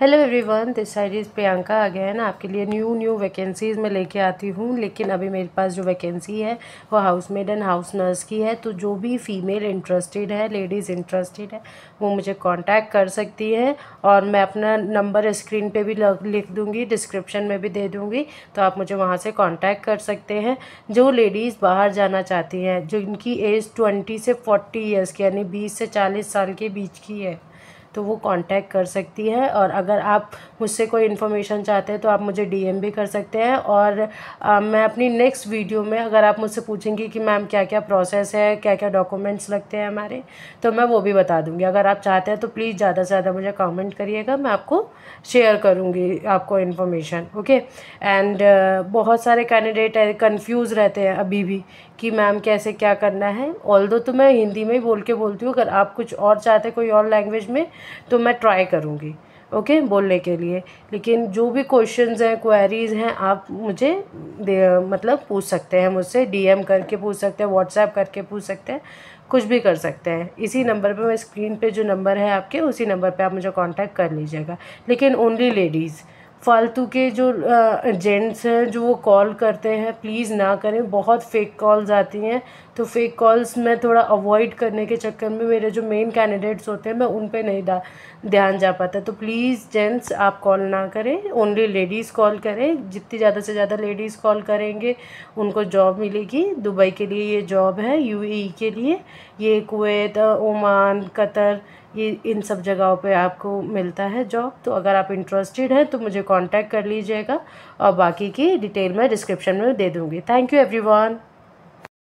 hello everyone this side is Priyanka again आपके लिए new new vacancies मैं लेके आती हूँ लेकिन अभी मेरे पास जो वैकेंसी है वो house maid and house nurse की है तो जो भी फीमेल इंटरेस्टेड है लेडीज़ इंटरेस्टेड है वो मुझे कांटेक्ट कर सकती है और मैं अपना नंबर स्क्रीन पे भी लिख दूँगी डिस्क्रिप्शन में भी दे दूँगी तो आप मुझे वहाँ से कॉन्टैक्ट कर सकते हैं जो लेडीज़ बाहर जाना चाहती हैं जिनकी एज ट्वेंटी से फोर्टी ईयर्स की यानी बीस से चालीस साल के बीच की है तो वो कांटेक्ट कर सकती है और अगर आप मुझसे कोई इन्फॉर्मेशन चाहते हैं तो आप मुझे डीएम भी कर सकते हैं और आ, मैं अपनी नेक्स्ट वीडियो में अगर आप मुझसे पूछेंगी कि मैम क्या क्या प्रोसेस है क्या क्या डॉक्यूमेंट्स लगते हैं हमारे तो मैं वो भी बता दूँगी अगर आप चाहते हैं तो प्लीज़ ज़्यादा से ज़्यादा मुझे कॉमेंट करिएगा मैं आपको शेयर करूँगी आपको इन्फॉर्मेशन ओके एंड बहुत सारे कैंडिडेट कन्फ्यूज़ रहते हैं अभी भी कि मैम कैसे क्या करना है ऑल तो मैं हिंदी में ही बोल के बोलती हूँ अगर आप कुछ और चाहते कोई और लैंग्वेज में तो मैं ट्राई करूँगी ओके okay, बोलने के लिए लेकिन जो भी क्वेश्चंस हैं क्वेरीज हैं आप मुझे मतलब पूछ सकते हैं मुझसे डीएम करके पूछ सकते हैं व्हाट्सएप करके पूछ सकते हैं कुछ भी कर सकते हैं इसी नंबर पे मैं स्क्रीन पे जो नंबर है आपके उसी नंबर पे आप मुझे कांटेक्ट कर लीजिएगा लेकिन ओनली लेडीज़ फालतू के जो जेंट्स हैं जो वो कॉल करते हैं प्लीज़ ना करें बहुत फ़ेक कॉल्स आती हैं तो फ़ेक कॉल्स मैं थोड़ा अवॉइड करने के चक्कर में मेरे जो मेन कैंडिडेट्स होते हैं मैं उन पे नहीं ध्यान जा पाता तो प्लीज़ जेंट्स आप कॉल ना करें ओनली लेडीज़ कॉल करें जितनी ज़्यादा से ज़्यादा लेडीज़ कॉल करेंगे उनको जॉब मिलेगी दुबई के लिए ये जॉब है यू e के लिए ये कुवैत ओमान कतर ये इन सब जगहों पे आपको मिलता है जॉब तो अगर आप इंटरेस्टेड हैं तो मुझे कांटेक्ट कर लीजिएगा और बाकी की डिटेल मैं डिस्क्रिप्शन में दे दूँगी थैंक यू एवरीवन